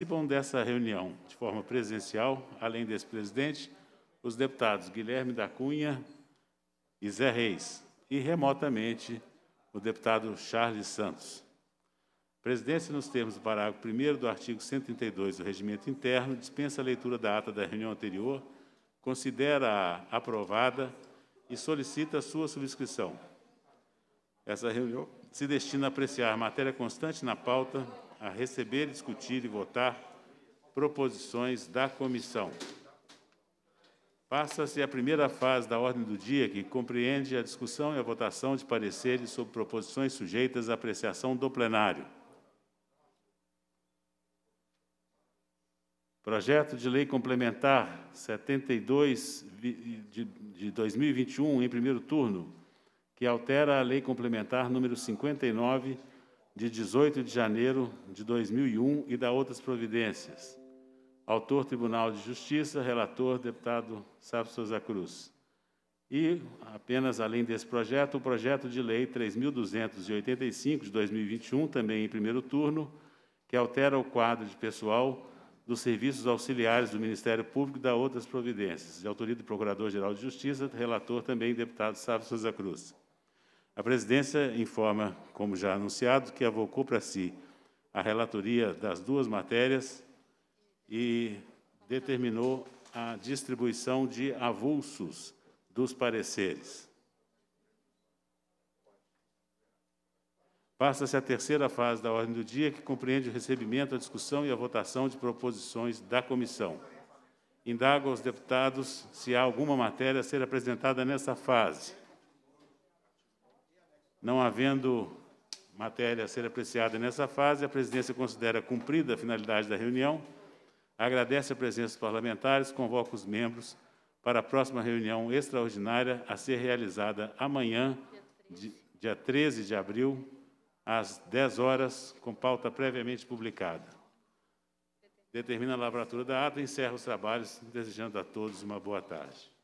Participam dessa reunião de forma presencial, além desse presidente, os deputados Guilherme da Cunha e Zé Reis, e remotamente o deputado Charles Santos. A presidência, nos termos do parágrafo 1 do artigo 132 do Regimento Interno, dispensa a leitura da ata da reunião anterior, considera-a aprovada e solicita sua subscrição. Essa reunião se destina a apreciar matéria constante na pauta a receber, discutir e votar proposições da comissão. Passa-se a primeira fase da ordem do dia, que compreende a discussão e a votação de pareceres sobre proposições sujeitas à apreciação do plenário. Projeto de Lei Complementar 72 de 2021, em primeiro turno, que altera a Lei Complementar número 59 de 18 de janeiro de 2001 e da outras providências. Autor Tribunal de Justiça, relator deputado Sábio Souza Cruz. E, apenas além desse projeto, o projeto de lei 3.285 de 2021, também em primeiro turno, que altera o quadro de pessoal dos serviços auxiliares do Ministério Público e da outras providências. De autoria do Procurador-Geral de Justiça, relator também deputado Sábio Souza Cruz. A presidência informa, como já anunciado, que avocou para si a relatoria das duas matérias e determinou a distribuição de avulsos dos pareceres. Passa-se a terceira fase da ordem do dia, que compreende o recebimento, a discussão e a votação de proposições da comissão. Indago aos deputados se há alguma matéria a ser apresentada nessa fase. Não havendo matéria a ser apreciada nessa fase, a presidência considera cumprida a finalidade da reunião, agradece a presença dos parlamentares, convoca os membros para a próxima reunião extraordinária a ser realizada amanhã, dia 13 de abril, às 10 horas, com pauta previamente publicada. Determina a lavratura da ata e encerra os trabalhos, desejando a todos uma boa tarde.